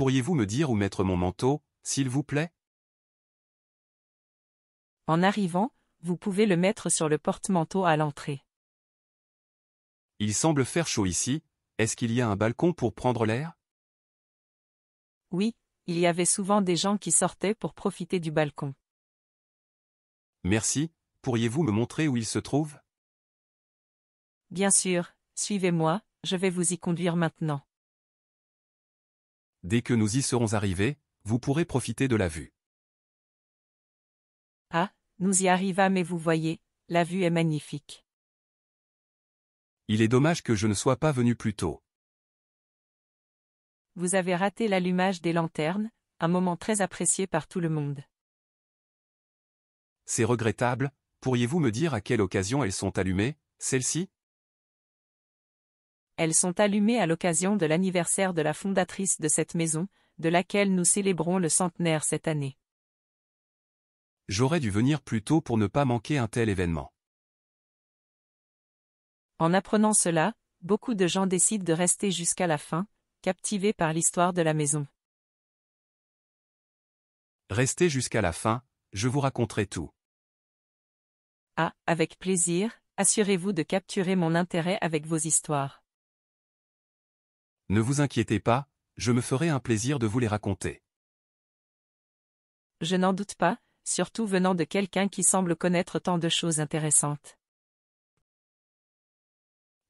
Pourriez-vous me dire où mettre mon manteau, s'il vous plaît En arrivant, vous pouvez le mettre sur le porte-manteau à l'entrée. Il semble faire chaud ici, est-ce qu'il y a un balcon pour prendre l'air Oui, il y avait souvent des gens qui sortaient pour profiter du balcon. Merci, pourriez-vous me montrer où il se trouve Bien sûr, suivez-moi, je vais vous y conduire maintenant. Dès que nous y serons arrivés, vous pourrez profiter de la vue. Ah, nous y arrivâmes et vous voyez, la vue est magnifique. Il est dommage que je ne sois pas venu plus tôt. Vous avez raté l'allumage des lanternes, un moment très apprécié par tout le monde. C'est regrettable, pourriez-vous me dire à quelle occasion elles sont allumées, celles-ci elles sont allumées à l'occasion de l'anniversaire de la fondatrice de cette maison, de laquelle nous célébrons le centenaire cette année. J'aurais dû venir plus tôt pour ne pas manquer un tel événement. En apprenant cela, beaucoup de gens décident de rester jusqu'à la fin, captivés par l'histoire de la maison. Restez jusqu'à la fin, je vous raconterai tout. Ah, avec plaisir, assurez-vous de capturer mon intérêt avec vos histoires. Ne vous inquiétez pas, je me ferai un plaisir de vous les raconter. Je n'en doute pas, surtout venant de quelqu'un qui semble connaître tant de choses intéressantes.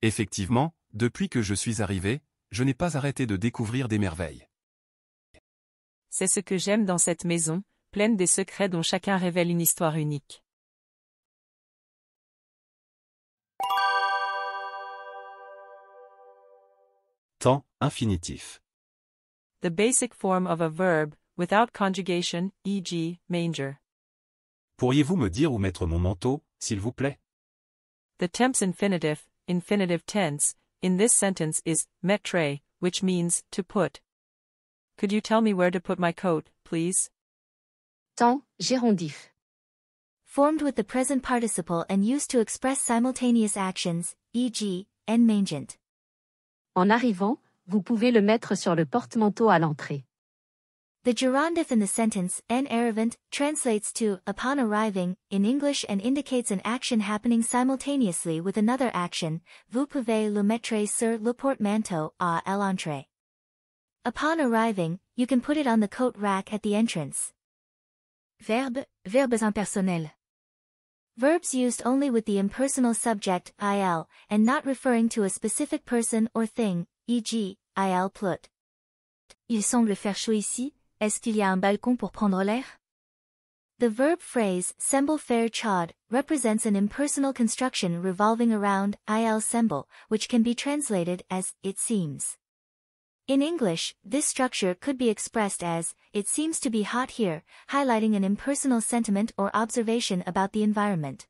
Effectivement, depuis que je suis arrivé, je n'ai pas arrêté de découvrir des merveilles. C'est ce que j'aime dans cette maison, pleine des secrets dont chacun révèle une histoire unique. temps, infinitif. The basic form of a verb, without conjugation, e.g., manger. Pourriez-vous me dire où mettre mon manteau, s'il vous plaît? The temps infinitive, infinitive tense, in this sentence is mettre, which means to put. Could you tell me where to put my coat, please? Temps gérondif. Formed with the present participle and used to express simultaneous actions, e.g., en mangent. En arrivant, vous pouvez le mettre sur le porte-manteau à l'entrée. The gerundive in the sentence en arrivant translates to upon arriving in English and indicates an action happening simultaneously with another action. Vous pouvez le mettre sur le porte-manteau à l'entrée. Upon arriving, you can put it on the coat rack at the entrance. Verbe, verbes impersonnels. Verbs used only with the impersonal subject, il, and not referring to a specific person or thing, e.g., il pleut. Il semble faire chaud ici, est-ce qu'il y a un balcon pour prendre l'air? The verb phrase semble faire chaud represents an impersonal construction revolving around il semble, which can be translated as it seems. In English, this structure could be expressed as, it seems to be hot here, highlighting an impersonal sentiment or observation about the environment.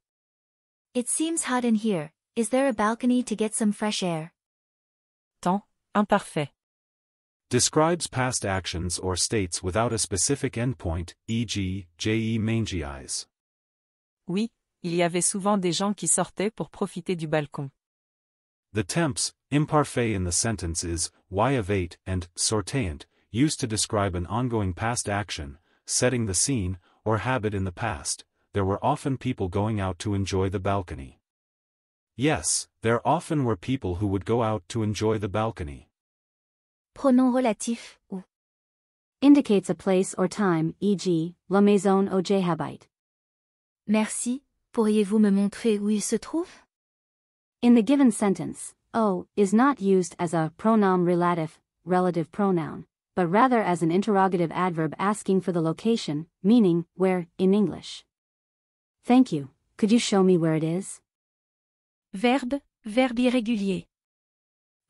It seems hot in here, is there a balcony to get some fresh air? Temps, imparfait. Describes past actions or states without a specific endpoint, e.g., J.E. Mangy Eyes. Oui, il y avait souvent des gens qui sortaient pour profiter du balcon. The temps, imparfait in the sentence is y of 8 and sorteant, used to describe an ongoing past action, setting the scene, or habit in the past. There were often people going out to enjoy the balcony. Yes, there often were people who would go out to enjoy the balcony. Pronom relatif ou indicates a place or time, e.g., la maison au habite. Merci, pourriez-vous me montrer où il se trouve? In the given sentence, o is not used as a pronoun relative, relative pronoun, but rather as an interrogative adverb asking for the location, meaning where, in English. Thank you. Could you show me where it is? Verbe verbe irrégulier.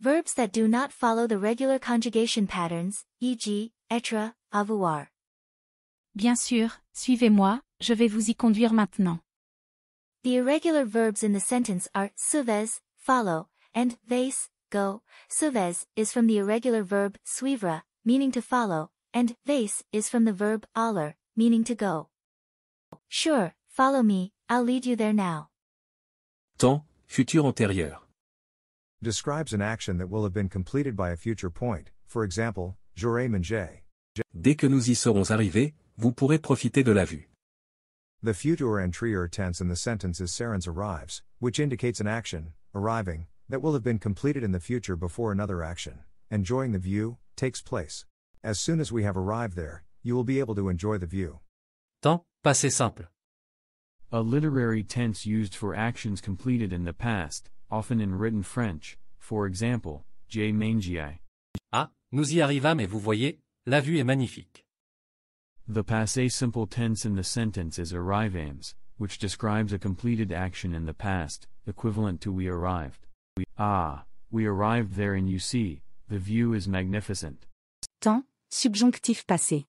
Verbs that do not follow the regular conjugation patterns, e.g., être, avoir. Bien sûr, suivez-moi, je vais vous y conduire maintenant. The irregular verbs in the sentence are suves, follow, and vase, go. Suves is from the irregular verb suivre, meaning to follow, and vase is from the verb aller, meaning to go. Sure, follow me, I'll lead you there now. Temps, futur antérieur. Describes an action that will have been completed by a future point, for example, j'aurai mangé. Dès que nous y serons arrivés, vous pourrez profiter de la vue. The futur and trier tense in the sentence is Sarens arrives, which indicates an action, arriving, that will have been completed in the future before another action, enjoying the view, takes place. As soon as we have arrived there, you will be able to enjoy the view. Temps, passé simple. A literary tense used for actions completed in the past, often in written French, for example, J. Mangiai. Ah, nous y arrivâmes et vous voyez, la vue est magnifique. The passé simple tense in the sentence is arrivams, which describes a completed action in the past, equivalent to we arrived. We, ah, we arrived there and you see, the view is magnificent. Temps, subjonctif passé.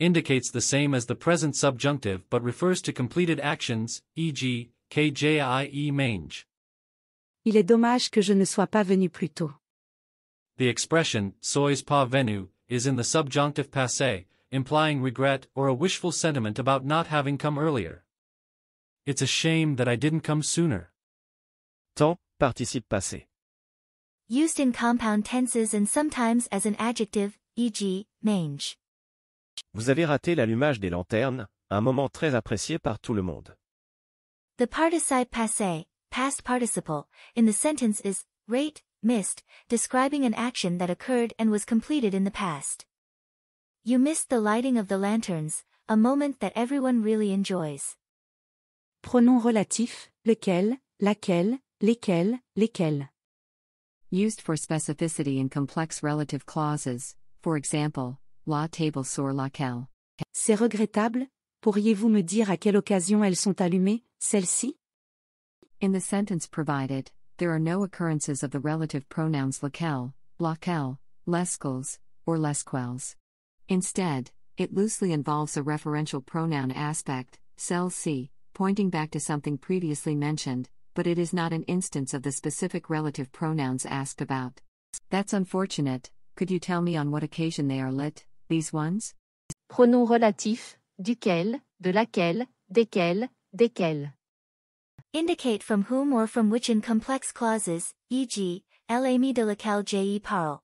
Indicates the same as the present subjunctive but refers to completed actions, e.g., KJIE mange. Il est dommage que je ne sois pas venu plus tôt. The expression, sois pas venu, is in the subjunctive passé, implying regret or a wishful sentiment about not having come earlier. It's a shame that I didn't come sooner. Temps, participe passé. Used in compound tenses and sometimes as an adjective, e.g., mange. Vous avez raté l'allumage des lanternes, un moment très apprécié par tout le monde. The participe passé, past participle, in the sentence is rate, missed, describing an action that occurred and was completed in the past. You missed the lighting of the lanterns, a moment that everyone really enjoys. Pronom relatif, lequel, laquelle, lesquels, lesquels. Used for specificity in complex relative clauses, for example, la table sur laquelle. C'est regrettable, pourriez-vous me dire à quelle occasion elles sont allumées, celles-ci? In the sentence provided, there are no occurrences of the relative pronouns laquelle, laquelle, lesquels, or lesquels. Instead, it loosely involves a referential pronoun aspect, cell C, pointing back to something previously mentioned, but it is not an instance of the specific relative pronouns asked about. That's unfortunate. Could you tell me on what occasion they are lit, these ones? Pronoms relatifs, duquel, de laquelle, desquels, desquels. Indicate from whom or from which in complex clauses, e.g., elle amie de laquelle je parle.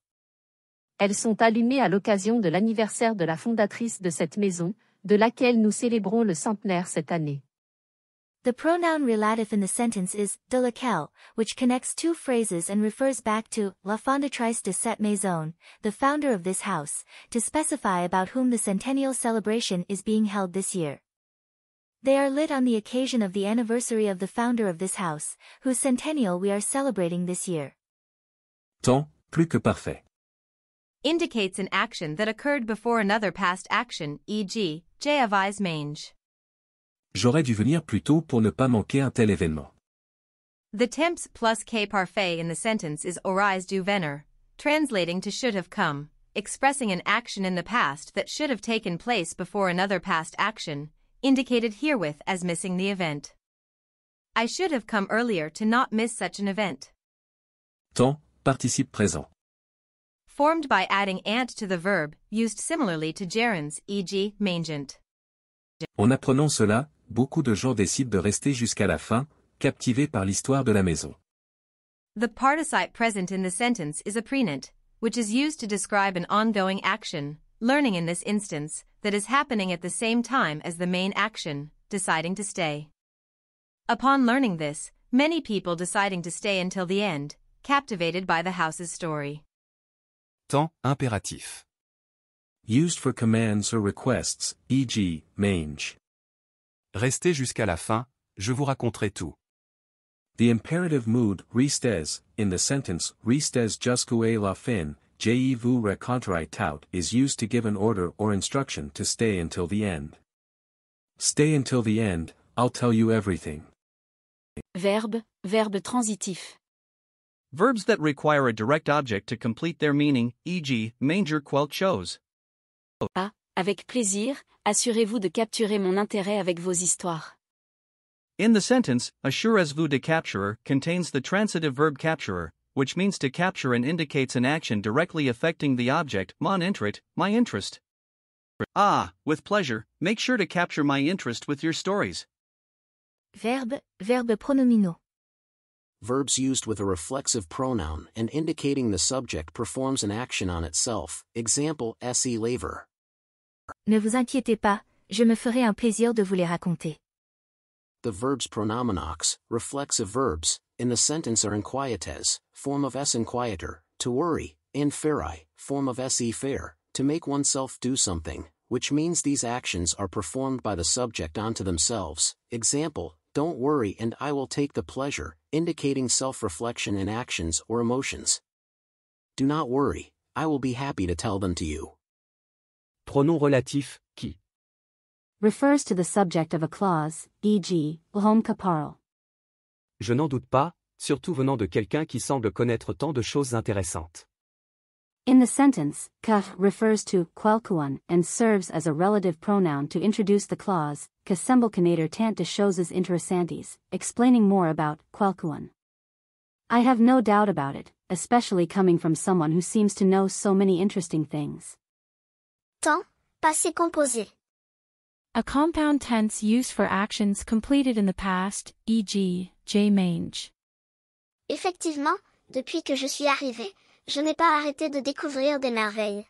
Elles sont allumées à l'occasion de l'anniversaire de la fondatrice de cette maison, de laquelle nous célébrons le centenaire cette année. The pronoun relatif in the sentence is de laquelle, which connects two phrases and refers back to la fondatrice de cette maison, the founder of this house, to specify about whom the centennial celebration is being held this year. They are lit on the occasion of the anniversary of the founder of this house, whose centennial we are celebrating this year. Temps, plus que parfait. indicates an action that occurred before another past action, e.g., Jayavi's mange. J'aurais dû venir plus tôt pour ne pas manquer un tel événement. The temps plus que parfait in the sentence is aurais dû venir, translating to should have come, expressing an action in the past that should have taken place before another past action, indicated herewith as missing the event. I should have come earlier to not miss such an event. Temps, participe présent formed by adding ant to the verb, used similarly to gerunds, e.g. mangent. En apprenant cela, beaucoup de gens décident de rester jusqu'à la fin, captivés par l'histoire de la maison. The participe present in the sentence is a prenant, which is used to describe an ongoing action, learning in this instance, that is happening at the same time as the main action, deciding to stay. Upon learning this, many people deciding to stay until the end, captivated by the house's story. Temps, impératif. Used for commands or requests, e.g., mange. Restez jusqu'à la fin, je vous raconterai tout. The imperative mood, restez in the sentence, restez jusqu'à la fin, je vous raconterai tout is used to give an order or instruction to stay until the end. Stay until the end, I'll tell you everything. Verbe, verbe transitif. Verbs that require a direct object to complete their meaning, e.g., manger quell chose. Ah, avec plaisir, assurez-vous de capturer mon intérêt avec vos histoires. In the sentence, assurez-vous de capturer contains the transitive verb capturer, which means to capture and indicates an action directly affecting the object, mon intérêt, my interest. Ah, with pleasure, make sure to capture my interest with your stories. Verbe, verbe pronominaux verbs used with a reflexive pronoun and indicating the subject performs an action on itself, example se laver. Ne vous inquiétez pas, je me ferai un plaisir de vous les raconter. The verbs pronominox, reflexive verbs, in the sentence are inquietes, form of s inquieter, to worry, and feri, form of se fair, to make oneself do something, which means these actions are performed by the subject onto themselves, example, don't worry and I will take the pleasure, indicating self-reflection in actions or emotions. Do not worry, I will be happy to tell them to you. Pronom relatif, qui. Refers to the subject of a clause, e.g., l'homme caparle. Je n'en doute pas, surtout venant de quelqu'un qui semble connaître tant de choses intéressantes. In the sentence, kaf refers to "quelqu'un" and serves as a relative pronoun to introduce the clause, kassemble tant de choses interessantes, explaining more about "quelqu'un." I have no doubt about it, especially coming from someone who seems to know so many interesting things. Tant passé composé. A compound tense used for actions completed in the past, e.g., J. Mange. Effectivement, depuis que je suis arrivé, Je n'ai pas arrêté de découvrir des merveilles.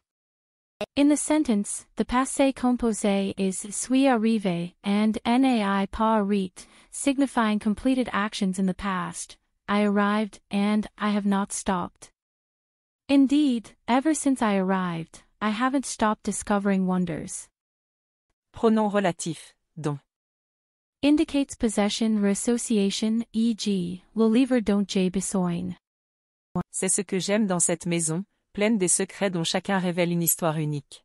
In the sentence, the passé composé is suis arrivé » and nai pas arrêté », signifying completed actions in the past, I arrived and I have not stopped. Indeed, ever since I arrived, I haven't stopped discovering wonders. Pronom relatif, dont. Indicates possession or association, e.g., le livre dont j'ai besoin. C'est ce que j'aime dans cette maison, pleine des secrets dont chacun révèle une histoire unique.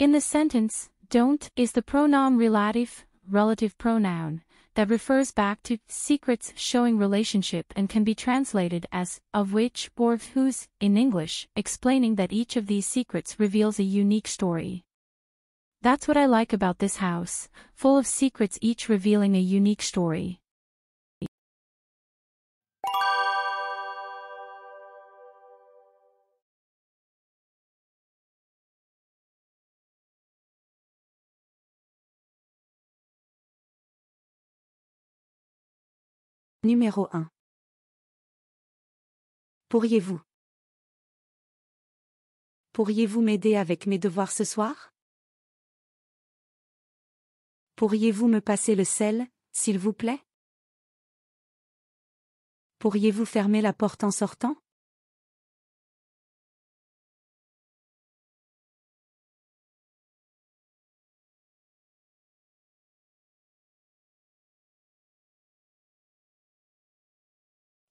In the sentence, don't is the pronoun relative, relative pronoun, that refers back to secrets showing relationship and can be translated as of which or of whose in English, explaining that each of these secrets reveals a unique story. That's what I like about this house, full of secrets each revealing a unique story. Numéro 1. Pourriez-vous Pourriez-vous m'aider avec mes devoirs ce soir Pourriez-vous me passer le sel, s'il vous plaît Pourriez-vous fermer la porte en sortant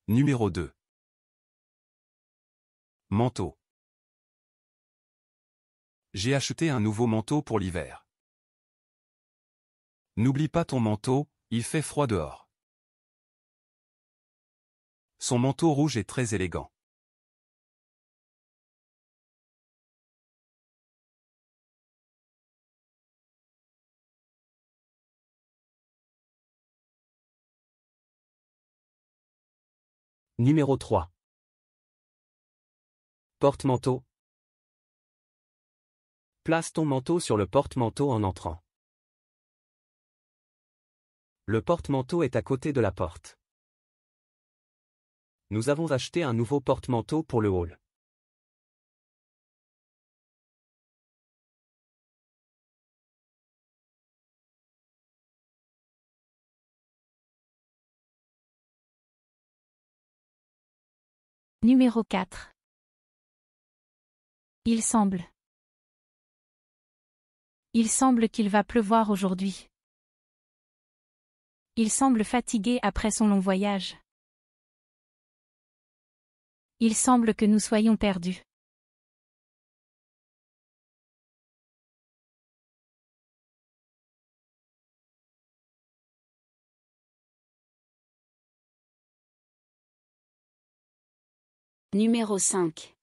Numéro 2. Manteau. J'ai acheté un nouveau manteau pour l'hiver. N'oublie pas ton manteau, il fait froid dehors. Son manteau rouge est très élégant. Numéro 3. Porte-manteau. Place ton manteau sur le porte-manteau en entrant. Le porte-manteau est à côté de la porte. Nous avons acheté un nouveau porte-manteau pour le hall. Numéro 4. Il semble. Il semble qu'il va pleuvoir aujourd'hui. Il semble fatigué après son long voyage. Il semble que nous soyons perdus. Numéro 5.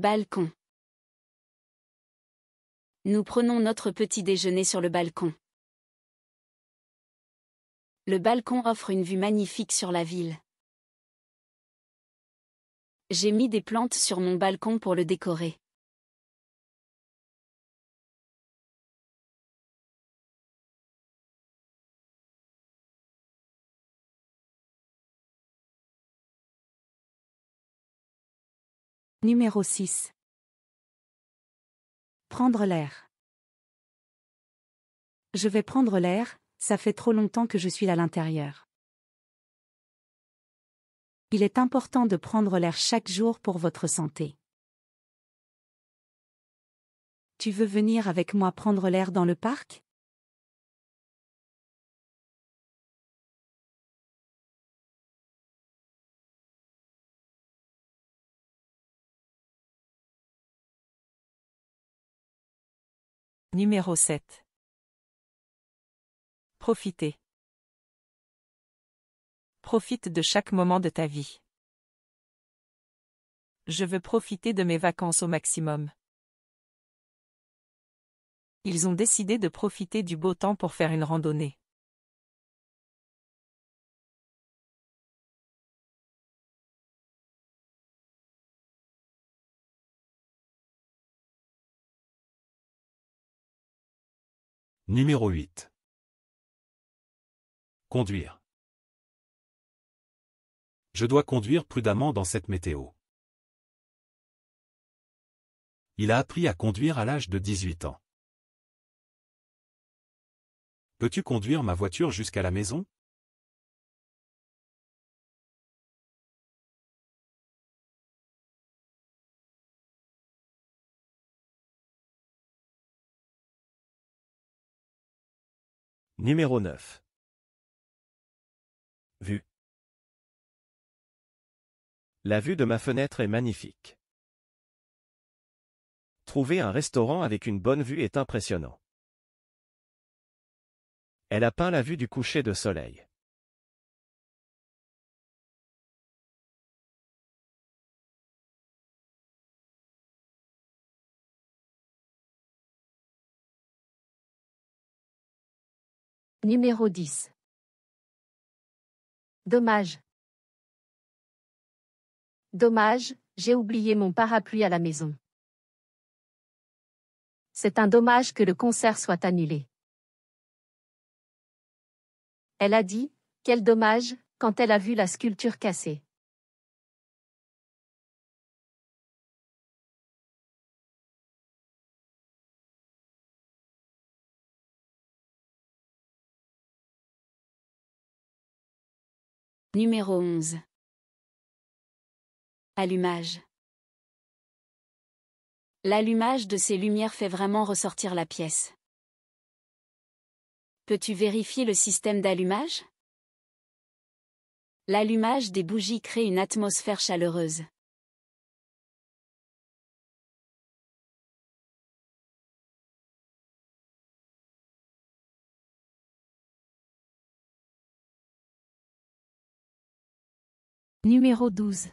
Balcon. Nous prenons notre petit déjeuner sur le balcon. Le balcon offre une vue magnifique sur la ville. J'ai mis des plantes sur mon balcon pour le décorer. Numéro 6. Prendre l'air. Je vais prendre l'air, ça fait trop longtemps que je suis à l'intérieur. Il est important de prendre l'air chaque jour pour votre santé. Tu veux venir avec moi prendre l'air dans le parc Numéro 7. Profitez. Profite de chaque moment de ta vie. Je veux profiter de mes vacances au maximum. Ils ont décidé de profiter du beau temps pour faire une randonnée. Numéro 8. Conduire. Je dois conduire prudemment dans cette météo. Il a appris à conduire à l'âge de 18 ans. Peux-tu conduire ma voiture jusqu'à la maison Numéro 9 Vue. La vue de ma fenêtre est magnifique. Trouver un restaurant avec une bonne vue est impressionnant. Elle a peint la vue du coucher de soleil. Numéro 10. Dommage. Dommage, j'ai oublié mon parapluie à la maison. C'est un dommage que le concert soit annulé. Elle a dit, quel dommage, quand elle a vu la sculpture cassée. Numéro 11. Allumage. L'allumage de ces lumières fait vraiment ressortir la pièce. Peux-tu vérifier le système d'allumage L'allumage des bougies crée une atmosphère chaleureuse. Numéro 12.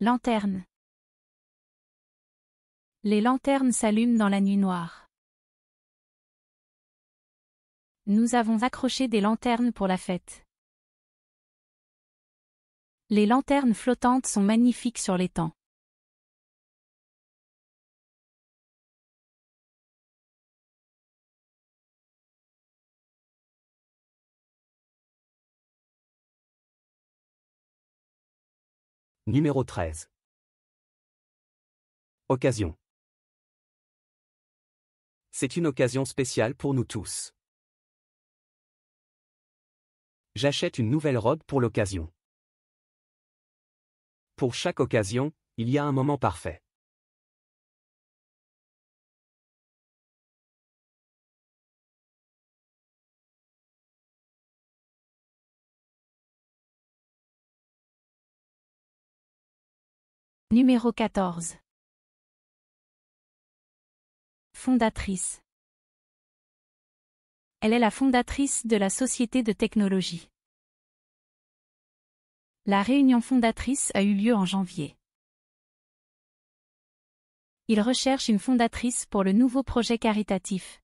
Lanterne. Les lanternes s'allument dans la nuit noire. Nous avons accroché des lanternes pour la fête. Les lanternes flottantes sont magnifiques sur l'étang. Numéro 13. Occasion. C'est une occasion spéciale pour nous tous. J'achète une nouvelle robe pour l'occasion. Pour chaque occasion, il y a un moment parfait. Numéro 14. Fondatrice. Elle est la fondatrice de la société de technologie. La réunion fondatrice a eu lieu en janvier. Il recherche une fondatrice pour le nouveau projet caritatif.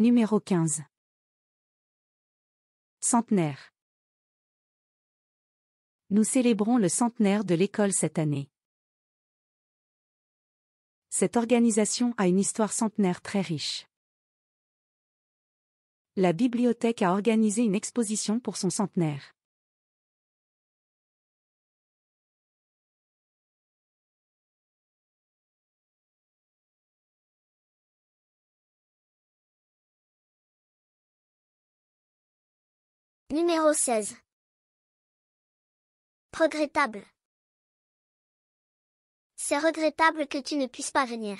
Numéro 15. Centenaire. Nous célébrons le centenaire de l'école cette année. Cette organisation a une histoire centenaire très riche. La bibliothèque a organisé une exposition pour son centenaire. Numéro 16. Regrettable. C'est regrettable que tu ne puisses pas venir.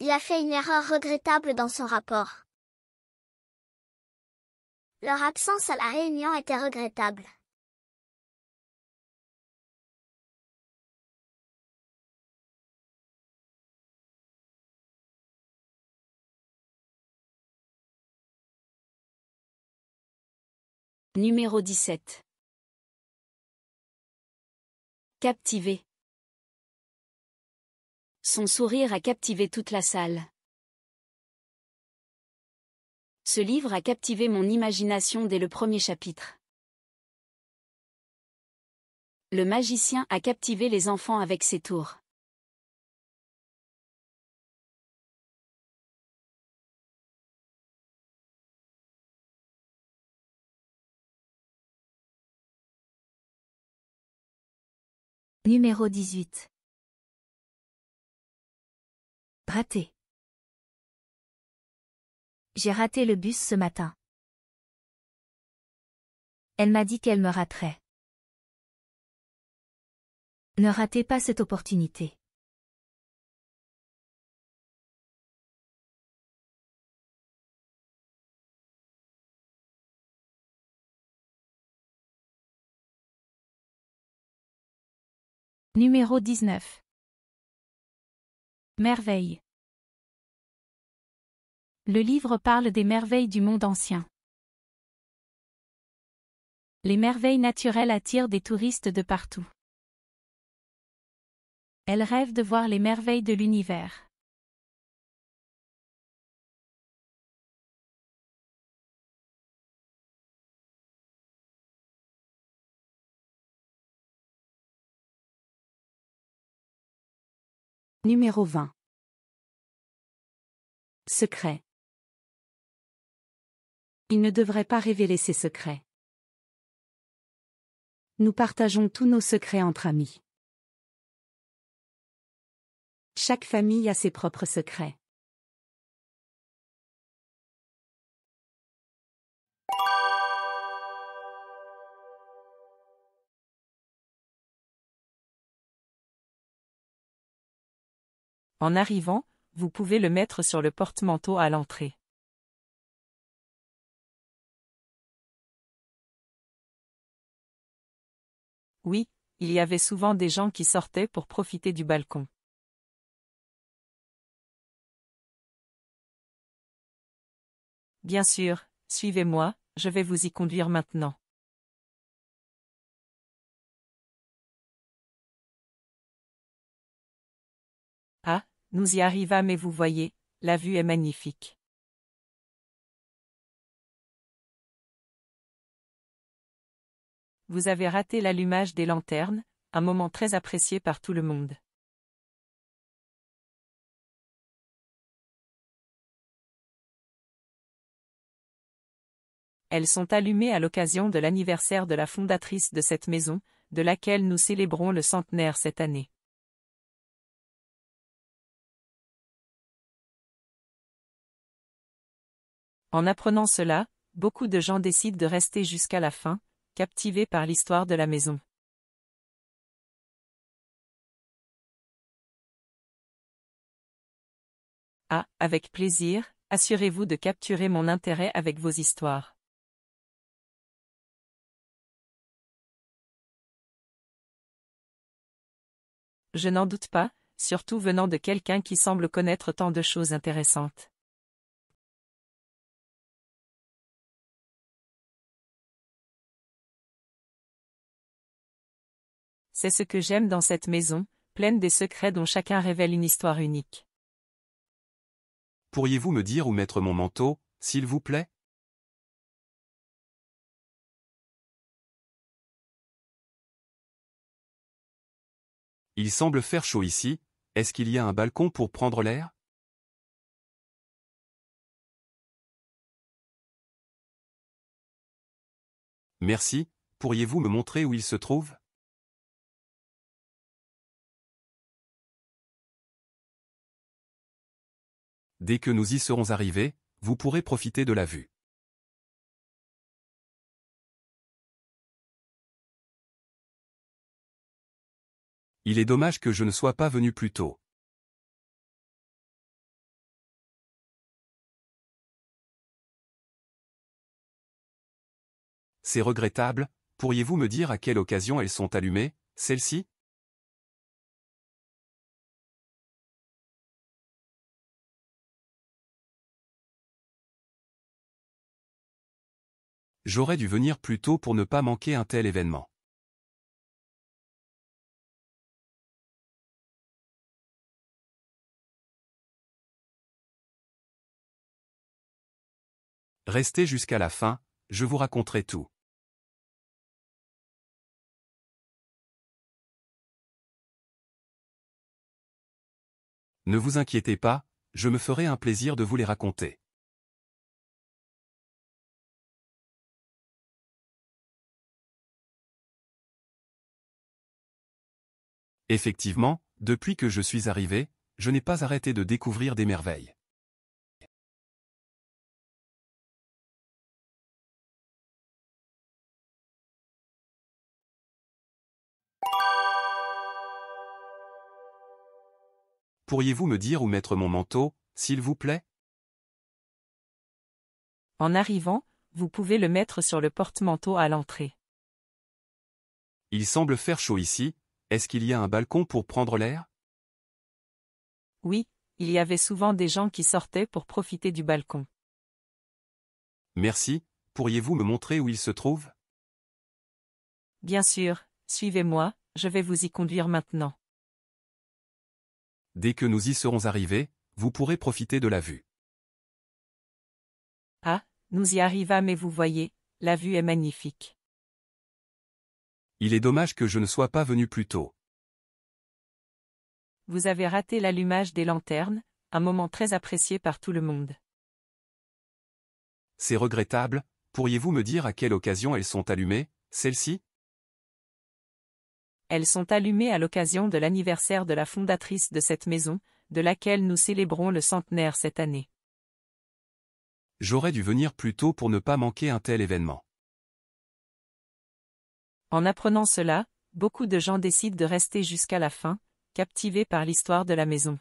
Il a fait une erreur regrettable dans son rapport. Leur absence à la réunion était regrettable. Numéro 17. Captivé. Son sourire a captivé toute la salle. Ce livre a captivé mon imagination dès le premier chapitre. Le magicien a captivé les enfants avec ses tours. Numéro 18. Raté. J'ai raté le bus ce matin. Elle m'a dit qu'elle me raterait. Ne ratez pas cette opportunité. Numéro 19. Merveilles. Le livre parle des merveilles du monde ancien. Les merveilles naturelles attirent des touristes de partout. Elles rêvent de voir les merveilles de l'univers. Numéro 20. Secret. Il ne devrait pas révéler ses secrets. Nous partageons tous nos secrets entre amis. Chaque famille a ses propres secrets. En arrivant, vous pouvez le mettre sur le porte-manteau à l'entrée. Oui, il y avait souvent des gens qui sortaient pour profiter du balcon. Bien sûr, suivez-moi, je vais vous y conduire maintenant. Nous y arrivâmes et vous voyez, la vue est magnifique. Vous avez raté l'allumage des lanternes, un moment très apprécié par tout le monde. Elles sont allumées à l'occasion de l'anniversaire de la fondatrice de cette maison, de laquelle nous célébrons le centenaire cette année. En apprenant cela, beaucoup de gens décident de rester jusqu'à la fin, captivés par l'histoire de la maison. Ah, avec plaisir, assurez-vous de capturer mon intérêt avec vos histoires. Je n'en doute pas, surtout venant de quelqu'un qui semble connaître tant de choses intéressantes. c'est ce que j'aime dans cette maison, pleine des secrets dont chacun révèle une histoire unique. Pourriez-vous me dire où mettre mon manteau, s'il vous plaît Il semble faire chaud ici, est-ce qu'il y a un balcon pour prendre l'air Merci, pourriez-vous me montrer où il se trouve Dès que nous y serons arrivés, vous pourrez profiter de la vue. Il est dommage que je ne sois pas venu plus tôt. C'est regrettable, pourriez-vous me dire à quelle occasion elles sont allumées, celles-ci J'aurais dû venir plus tôt pour ne pas manquer un tel événement. Restez jusqu'à la fin, je vous raconterai tout. Ne vous inquiétez pas, je me ferai un plaisir de vous les raconter. Effectivement, depuis que je suis arrivé, je n'ai pas arrêté de découvrir des merveilles. Pourriez-vous me dire où mettre mon manteau, s'il vous plaît En arrivant, vous pouvez le mettre sur le porte-manteau à l'entrée. Il semble faire chaud ici, est-ce qu'il y a un balcon pour prendre l'air Oui, il y avait souvent des gens qui sortaient pour profiter du balcon. Merci, pourriez-vous me montrer où il se trouve Bien sûr, suivez-moi, je vais vous y conduire maintenant. Dès que nous y serons arrivés, vous pourrez profiter de la vue. Ah, nous y arrivâmes et vous voyez, la vue est magnifique. Il est dommage que je ne sois pas venu plus tôt. Vous avez raté l'allumage des lanternes, un moment très apprécié par tout le monde. C'est regrettable, pourriez-vous me dire à quelle occasion elles sont allumées, celles-ci Elles sont allumées à l'occasion de l'anniversaire de la fondatrice de cette maison, de laquelle nous célébrons le centenaire cette année. J'aurais dû venir plus tôt pour ne pas manquer un tel événement. En apprenant cela, beaucoup de gens décident de rester jusqu'à la fin, captivés par l'histoire de la maison.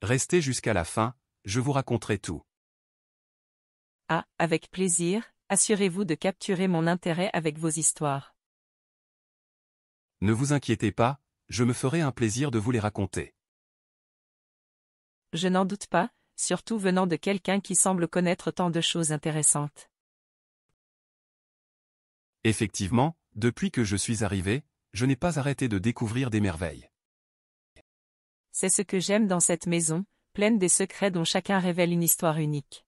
Restez jusqu'à la fin, je vous raconterai tout. Ah, avec plaisir, assurez-vous de capturer mon intérêt avec vos histoires. Ne vous inquiétez pas, je me ferai un plaisir de vous les raconter. Je n'en doute pas, surtout venant de quelqu'un qui semble connaître tant de choses intéressantes. Effectivement, depuis que je suis arrivé, je n'ai pas arrêté de découvrir des merveilles. C'est ce que j'aime dans cette maison, pleine des secrets dont chacun révèle une histoire unique.